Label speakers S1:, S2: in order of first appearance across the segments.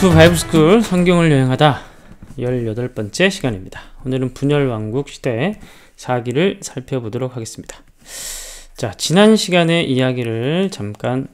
S1: 투바이브스쿨 성경을 여행하다 18번째 시간입니다. 오늘은 분열왕국 시대 의 사기를 살펴보도록 하겠습니다. 자, 지난 시간의 이야기를 잠깐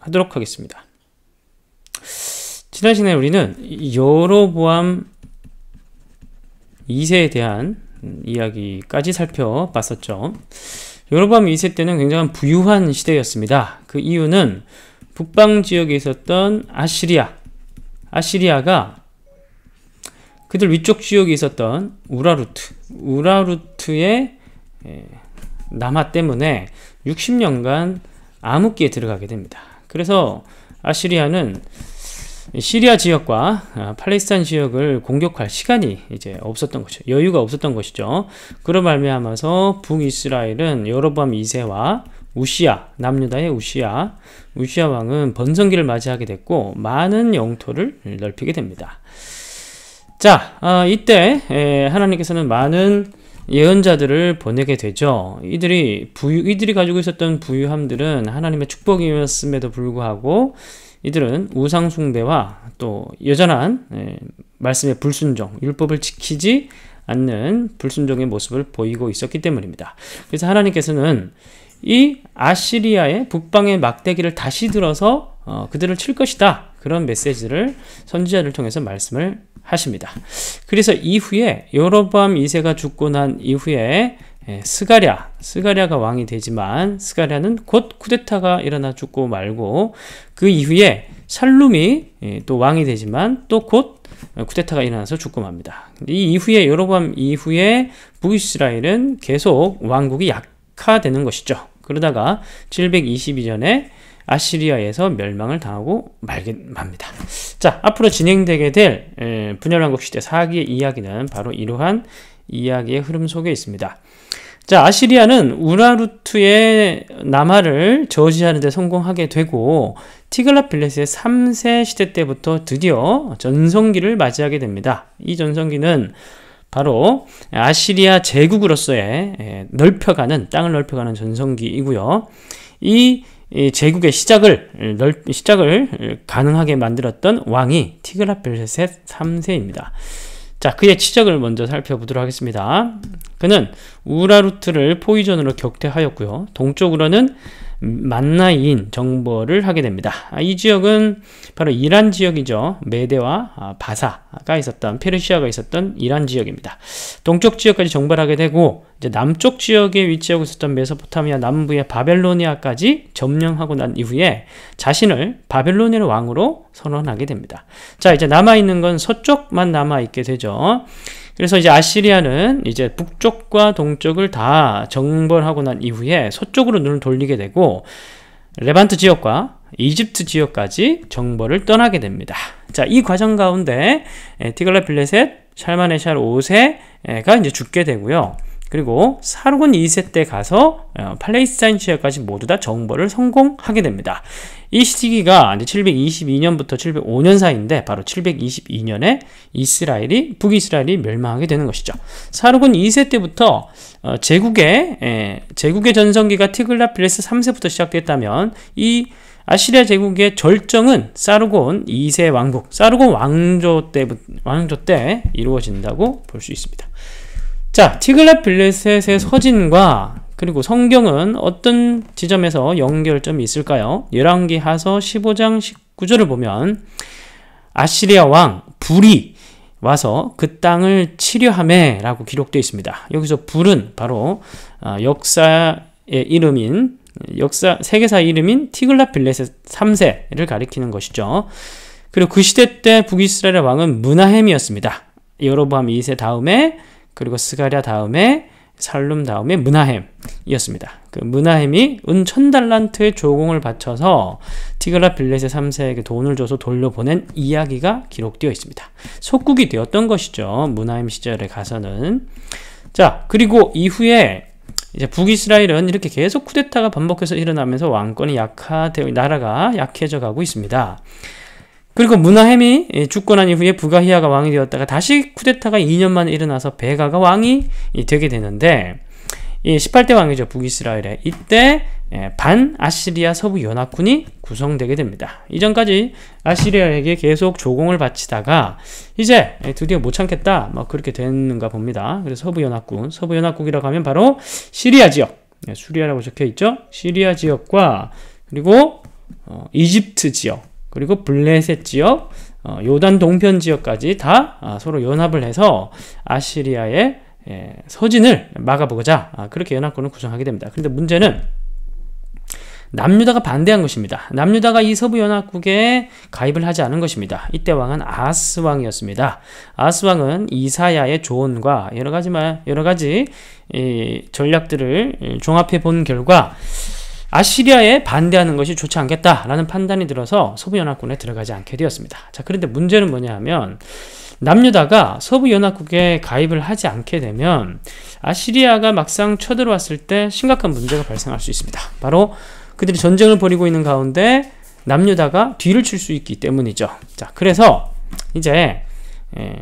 S1: 하도록 하겠습니다. 지난 시간에 우리는 여로보암 2세에 대한 이야기까지 살펴봤었죠. 여로보암 2세 때는 굉장한 부유한 시대였습니다. 그 이유는 북방 지역에 있었던 아시리아 아시리아가 그들 위쪽 지역에 있었던 우라루트, 우라루트의 남하 때문에 60년간 암흑기에 들어가게 됩니다. 그래서 아시리아는 시리아 지역과 아, 팔레스타인 지역을 공격할 시간이 이제 없었던 것이죠. 여유가 없었던 것이죠. 그런 말미암아서 북이스라엘은 여로밤 2세와 우시아, 남유다의 우시아, 우시아 왕은 번성기를 맞이하게 됐고 많은 영토를 넓히게 됩니다. 자, 아, 이때 에, 하나님께서는 많은 예언자들을 보내게 되죠. 이들이 부유, 이들이 가지고 있었던 부유함들은 하나님의 축복이었음에도 불구하고 이들은 우상 숭배와 또 여전한 에, 말씀의 불순종, 율법을 지키지 않는 불순종의 모습을 보이고 있었기 때문입니다. 그래서 하나님께서는 이 아시리아의 북방의 막대기를 다시 들어서 어, 그들을 칠 것이다. 그런 메시지를 선지자를 통해서 말씀을 하십니다. 그래서 이후에 여로밤 2세가 죽고 난 이후에 예, 스가랴, 스가랴가 왕이 되지만 스가랴는 곧 쿠데타가 일어나 죽고 말고 그 이후에 살룸이 예, 또 왕이 되지만 또 곧 쿠데타가 일어나서 죽고 맙니다. 이 이후에 여로밤 이후에 북이스라엘은 계속 왕국이 약화되는 것이죠. 그러다가 722년에 아시리아에서 멸망을 당하고 말게 맙니다. 자, 앞으로 진행되게 될 분열왕국 시대 사기의 이야기는 바로 이러한 이야기의 흐름 속에 있습니다. 자, 아시리아는 우라루트의 남하를 저지하는 데 성공하게 되고 티글라필레스의 3세 시대 때부터 드디어 전성기를 맞이하게 됩니다. 이 전성기는 바로 아시리아 제국으로서의 예, 넓혀가는 땅을 넓혀가는 전성기이고요. 이 제국의 시작을 넓, 시작을 가능하게 만들었던 왕이 티그랏벨셋 3세입니다. 자, 그의 치적을 먼저 살펴보도록 하겠습니다. 그는 우라루트를 포위전으로 격퇴하였고요. 동쪽으로는 만나인 정보를 하게 됩니다. 아, 이 지역은 바로 이란 지역이죠. 메데와 아, 바사가 있었던 페르시아가 있었던 이란 지역입니다. 동쪽 지역까지 정발하게 되고 이제 남쪽 지역에 위치하고 있었던 메소포타미아 남부의 바벨로니아까지 점령하고 난 이후에 자신을 바벨로니아 왕으로 선언하게 됩니다. 자 이제 남아 있는 건 서쪽만 남아 있게 되죠. 그래서 이제 아시리아는 이제 북쪽과 동쪽을 다 정벌하고 난 이후에 서쪽으로 눈을 돌리게 되고 레반트 지역과 이집트 지역까지 정벌을 떠나게 됩니다. 자, 이 과정 가운데 티글라 빌레셋 샬마네샬 5세가 이제 죽게 되고요. 그리고 사르곤 2세 때 가서 어, 팔레스타인 지역까지 모두 다 정벌을 성공하게 됩니다. 이 시기가 이제 722년부터 705년 사이인데 바로 722년에 이스라엘이 북이스라엘이 멸망하게 되는 것이죠. 사르곤 2세 때부터 어, 제국의 예, 제국의 전성기가 티글라필레스 3세부터 시작됐다면 이 아시리아 제국의 절정은 사르곤 2세 왕국, 사르곤 왕조 때 왕조 때 이루어진다고 볼 수 있습니다. 자, 티글라필레셋의 서진과 그리고 성경은 어떤 지점에서 연결점이 있을까요? 1 1기 하서 15장 19절을 보면 아시리아 왕 불이 와서 그 땅을 치료함에 라고 기록되어 있습니다. 여기서 불은 바로 아, 역사의 이름인 역사 세계사 이름인 티글라빌레셋 3세를 가리키는 것이죠. 그리고 그 시대 때 북이스라엘 왕은 문하햄이었습니다. 여로보암 2세 다음에 그리고 스가랴 다음에 살룸 다음에 문하햄이었습니다. 그 문하햄이 은 천달란트의 조공을 바쳐서 티글라 빌렛의 3세에게 돈을 줘서 돌려보낸 이야기가 기록되어 있습니다. 속국이 되었던 것이죠. 문하햄 시절에 가서는. 자, 그리고 이후에 이제 북이스라엘은 이렇게 계속 쿠데타가 반복해서 일어나면서 왕권이 약화되어, 나라가 약해져 가고 있습니다. 그리고 문하햄이 예, 죽고 난 이후에 부가히아가 왕이 되었다가 다시 쿠데타가 2년 만에 일어나서 베가가 왕이 예, 되게 되는데 18대 왕이죠 북이스라엘에 이때 예, 반 아시리아 서부 연합군이 구성되게 됩니다. 이전까지 아시리아에게 계속 조공을 바치다가 이제 드디어 못 참겠다 막 뭐 그렇게 됐는가 봅니다. 그래서 서부 연합군 서부 연합국이라고 하면 바로 시리아 지역 수리아라고 적혀 있죠. 시리아 지역과 그리고 어, 이집트 지역 그리고 블레셋 지역, 어, 요단 동편 지역까지 다 아, 서로 연합을 해서 아시리아의 예, 서진을 막아보고자 아, 그렇게 연합군을 구성하게 됩니다. 그런데 문제는 남유다가 반대한 것입니다. 남유다가 이 서부연합국에 가입을 하지 않은 것입니다. 이때 왕은 아스 왕이었습니다. 아스 왕은 이사야의 조언과 여러 가지 말, 여러 가지 전략들을 종합해 본 결과 아시리아에 반대하는 것이 좋지 않겠다라는 판단이 들어서 서부연합군에 들어가지 않게 되었습니다. 자, 그런데 문제는 뭐냐 하면 남유다가 서부연합국에 가입을 하지 않게 되면 아시리아가 막상 쳐들어왔을 때 심각한 문제가 발생할 수 있습니다. 바로 그들이 전쟁을 벌이고 있는 가운데 남유다가 뒤를 칠 수 있기 때문이죠. 자, 그래서 이제 예,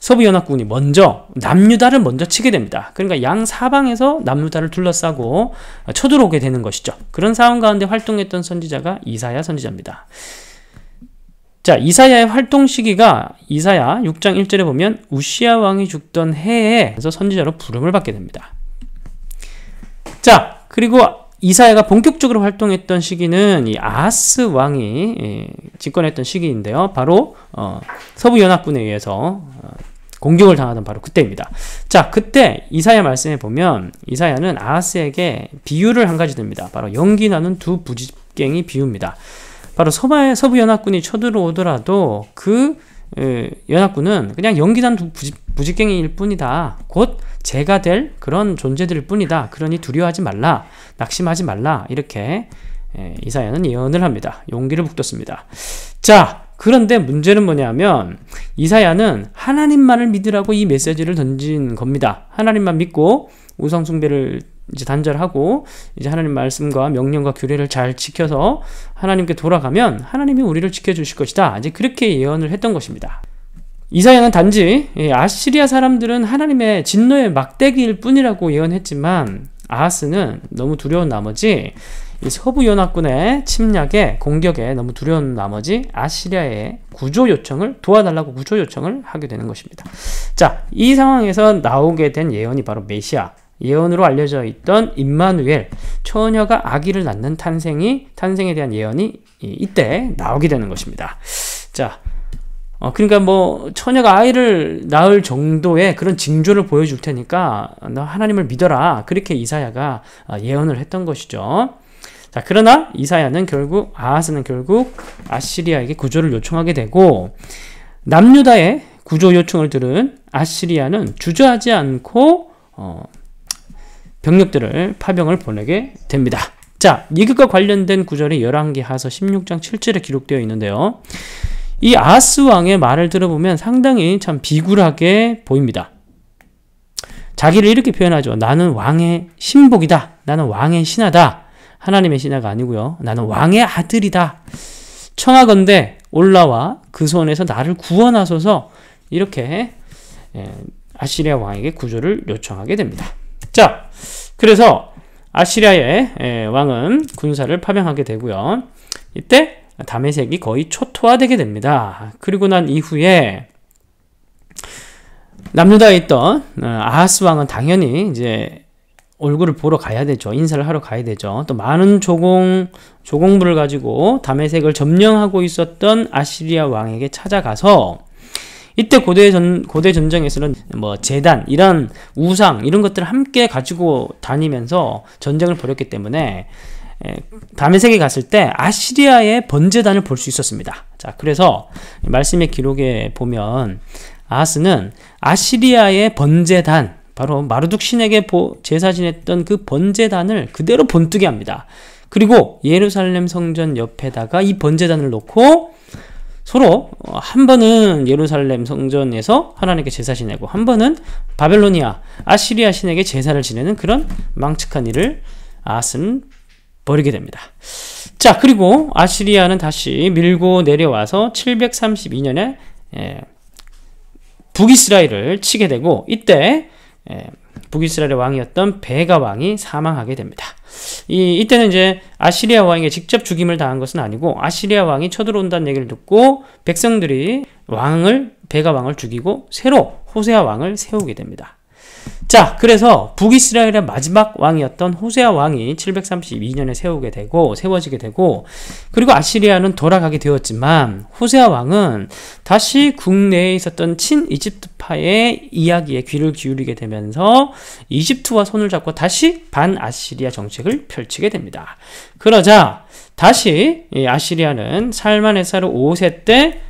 S1: 서부연합군이 먼저 남유다를 먼저 치게 됩니다. 그러니까 양 사방에서 남유다를 둘러싸고 쳐들어오게 되는 것이죠. 그런 상황 가운데 활동했던 선지자가 이사야 선지자입니다. 자, 이사야의 활동 시기가 이사야 6장 1절에 보면 우시아 왕이 죽던 해에 서 선지자로 부름을 받게 됩니다. 자, 그리고 이사야가 본격적으로 활동했던 시기는 이 아스 왕이 예, 집권했던 시기인데요. 바로 어, 서부 연합군에 의해서 어, 공격을 당하던 바로 그때입니다. 자, 그때 이사야 말씀에 보면 이사야는 아하스에게 비유를 한 가지 듭니다. 바로 연기 나는 두부지깽이 비유입니다. 바로 서바의 서부 연합군이 쳐들어오더라도 그 에, 연합군은 그냥 연기난 두부지 부집갱이일 뿐이다. 곧 제가 될 그런 존재들일 뿐이다. 그러니 두려워하지 말라. 낙심하지 말라. 이렇게 에, 이사야는 예언을 합니다. 용기를 북돋습니다. 자, 그런데 문제는 뭐냐면 이사야는 하나님만을 믿으라고 이 메시지를 던진 겁니다. 하나님만 믿고 우상 숭배를 이제 단절하고 이제 하나님 말씀과 명령과 규례를 잘 지켜서 하나님께 돌아가면 하나님이 우리를 지켜 주실 것이다. 이제 그렇게 예언을 했던 것입니다. 이사야는 단지 예, 아시리아 사람들은 하나님의 진노의 막대기일 뿐이라고 예언했지만 아하스는 너무 두려운 나머지 서부연합군의 침략에 공격에 너무 두려운 나머지 아시리아의 구조 요청을 도와달라고 구조 요청을 하게 되는 것입니다. 자, 이 상황에서 나오게 된 예언이 바로 메시아 예언으로 알려져 있던 임마누엘 처녀가 아기를 낳는 탄생이 탄생에 대한 예언이 이때 나오게 되는 것입니다. 자, 어, 그러니까 뭐 처녀가 아이를 낳을 정도의 그런 징조를 보여줄 테니까 너 하나님을 믿어라 그렇게 이사야가 어, 예언을 했던 것이죠. 자, 그러나 이사야는 결국 아하스는 결국 아시리아에게 구조를 요청하게 되고 남유다의 구조 요청을 들은 아시리아는 주저하지 않고 어, 병력들을 파병을 보내게 됩니다. 자, 이것과 관련된 구절이 1 1기 하서 16장 7절에 기록되어 있는데요. 이 아하스 왕의 말을 들어보면 상당히 참 비굴하게 보입니다. 자기를 이렇게 표현하죠. 나는 왕의 신복이다. 나는 왕의 신하다. 하나님의 신하가 아니고요. 나는 왕의 아들이다. 청하건대 올라와 그 손에서 나를 구원하소서 이렇게 예, 아시리아 왕에게 구조를 요청하게 됩니다. 자, 그래서 아시리아의 예, 왕은 군사를 파병하게 되고요. 이때 다메색이 거의 초토화되게 됩니다. 그리고 난 이후에 남유다에 있던 어, 아하스 왕은 당연히 이제 얼굴을 보러 가야 되죠. 인사를 하러 가야 되죠. 또 많은 조공, 조공부를 가지고 담에색을 점령하고 있었던 아시리아 왕에게 찾아가서 이때 고대 전, 고대 전쟁에서는 뭐 재단, 이런 우상, 이런 것들을 함께 가지고 다니면서 전쟁을 벌였기 때문에 예, 담의색에 갔을 때 아시리아의 번제단을 볼 수 있었습니다. 자, 그래서 말씀의 기록에 보면 아하스는 아시리아의 번제단, 바로 마르둑 신에게 제사 지냈던 그 번제단을 그대로 본뜨게 합니다. 그리고 예루살렘 성전 옆에다가 이 번제단을 놓고 서로 어, 한 번은 예루살렘 성전에서 하나님께 제사 지내고 한 번은 바벨로니아 아시리아 신에게 제사를 지내는 그런 망측한 일을 아스버리게 됩니다. 자 그리고 아시리아는 다시 밀고 내려와서 732년에 예, 북이스라엘을 치게 되고 이때 예, 북이스라엘의 왕이었던 베가 왕이 사망하게 됩니다. 이, 이때는 이제 아시리아 왕에게 직접 죽임을 당한 것은 아니고 아시리아 왕이 쳐들어온다는 얘기를 듣고 백성들이 왕을 베가 왕을 죽이고 새로 호세아 왕을 세우게 됩니다. 자, 그래서 북이스라엘의 마지막 왕이었던 호세아 왕이 732년에 세우게 되고 세워지게 되고 그리고 아시리아는 돌아가게 되었지만 호세아 왕은 다시 국내에 있었던 친 이집트파의 이야기에 귀를 기울이게 되면서 이집트와 손을 잡고 다시 반 아시리아 정책을 펼치게 됩니다. 그러자 다시 아시리아는 살만에사르 5세 때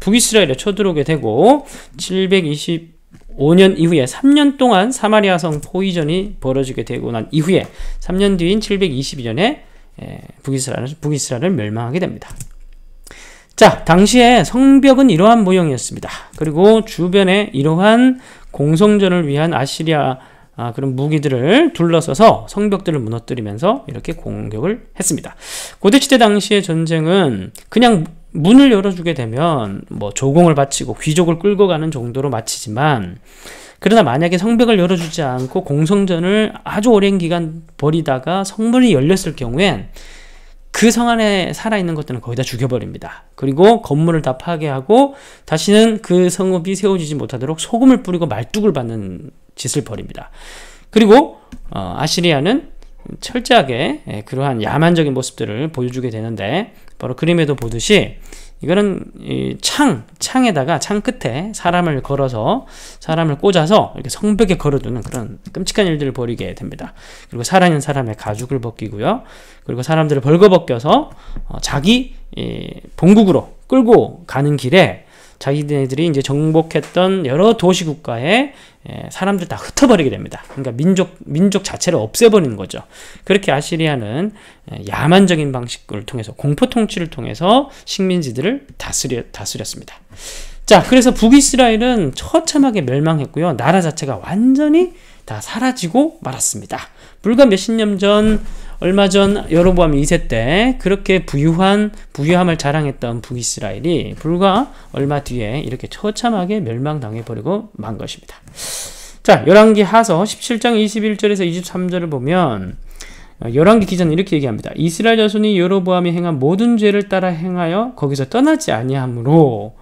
S1: 북이스라엘에 쳐들어오게 되고 720 5년 이후에 3년 동안 사마리아성 포위전이 벌어지게 되고 난 이후에 3년 뒤인 722년에 북이스라엘, 북이스라엘을 멸망하게 됩니다. 자, 당시에 성벽은 이러한 모형이었습니다. 그리고 주변에 이러한 공성전을 위한 아시리아 아, 그런 무기들을 둘러서서 성벽들을 무너뜨리면서 이렇게 공격을 했습니다. 고대시대 당시의 전쟁은 그냥 문을 열어주게 되면 뭐 조공을 바치고 귀족을 끌고 가는 정도로 마치지만 그러나 만약에 성벽을 열어주지 않고 공성전을 아주 오랜 기간 버리다가 성문이 열렸을 경우엔 그 성 안에 살아있는 것들은 거의 다 죽여버립니다. 그리고 건물을 다 파괴하고 다시는 그 성읍이 세워지지 못하도록 소금을 뿌리고 말뚝을 받는 짓을 벌입니다. 그리고 어, 아시리아는 철저하게 예, 그러한 야만적인 모습들을 보여주게 되는데 바로 그림에도 보듯이 이거는 창, 창에다가 창 끝에 사람을 걸어서 사람을 꽂아서 이렇게 성벽에 걸어두는 그런 끔찍한 일들을 벌이게 됩니다. 그리고 살아있는 사람의 가죽을 벗기고요. 그리고 사람들을 벌거벗겨서 어, 자기 본국으로 끌고 가는 길에 자기네들이 이제 정복했던 여러 도시 국가에 예, 사람들 다 흩어버리게 됩니다. 그러니까 민족 민족 자체를 없애버리는 거죠. 그렇게 아시리아는 예, 야만적인 방식을 통해서 공포 통치를 통해서 식민지들을 다스려 다스렸습니다. 자, 그래서 북이스라엘은 처참하게 멸망했고요. 나라 자체가 완전히 다 사라지고 말았습니다. 불과 몇 십 년전 얼마 전 여로보암 2세 때 그렇게 부유한 부유함을 자랑했던 북이스라엘이 불과 얼마 뒤에 이렇게 처참하게 멸망당해버리고 만 것입니다. 자, 열왕기 하서 17장 21절에서 23절을 보면 어, 열왕기 기자는 이렇게 얘기합니다. 이스라엘 자손이 여로보암이 행한 모든 죄를 따라 행하여 거기서 떠나지 아니하므로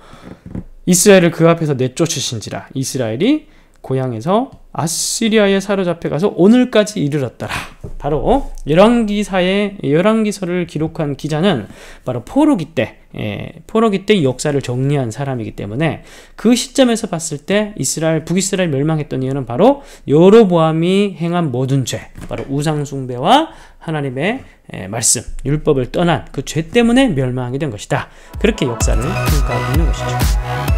S1: 이스라엘을 그 앞에서 내쫓으신지라 이스라엘이 고향에서 아시리아에 사로잡혀 가서 오늘까지 이르렀더라. 바로 열왕기사의 열왕기서를 기록한 기자는 바로 포로기 때 예, 포로기 때 역사를 정리한 사람이기 때문에 그 시점에서 봤을 때 이스라엘 북이스라엘 멸망했던 이유는 바로 여로보암이 행한 모든 죄, 바로 우상 숭배와 하나님의 예, 말씀, 율법을 떠난 그 죄 때문에 멸망이 된 것이다. 그렇게 역사를 평가하고 있는 것이죠.